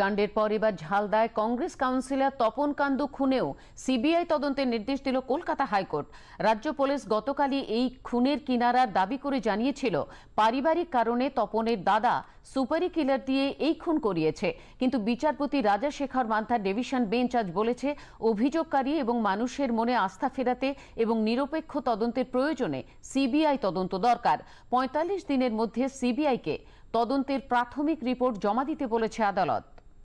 কাণ্ডের পর এবার ঝালদায় কংগ্রেস কাউন্সিলর তপন কান্দু খুনেও সিবিআই তদন্তের নির্দেশ দিল কলকাতা হাইকোর্ট রাজ্য পুলিশ গতকালই এই খুনের কিনারার দাবি করে জানিয়েছিল পারিবারিক কারণে তপনের দাদা সুপারি কিলার দিয়ে এই খুন করিয়েছে কিন্তু বিচারপতি শেখর মান্থার ডিভিশন বেঞ্চ আজ বলেছে অভিযোগকারী এবং মানুষের মনে আস্থা ফেরাতে এবং নিরপেক্ষ তদন্তের প্রয়োজনে সিবিআই তদন্ত দরকার পঁয়তাল্লিশ দিনের মধ্যে সিবিআইকে তদন্তের প্রাথমিক রিপোর্ট জমা দিতে বলেছে আদালত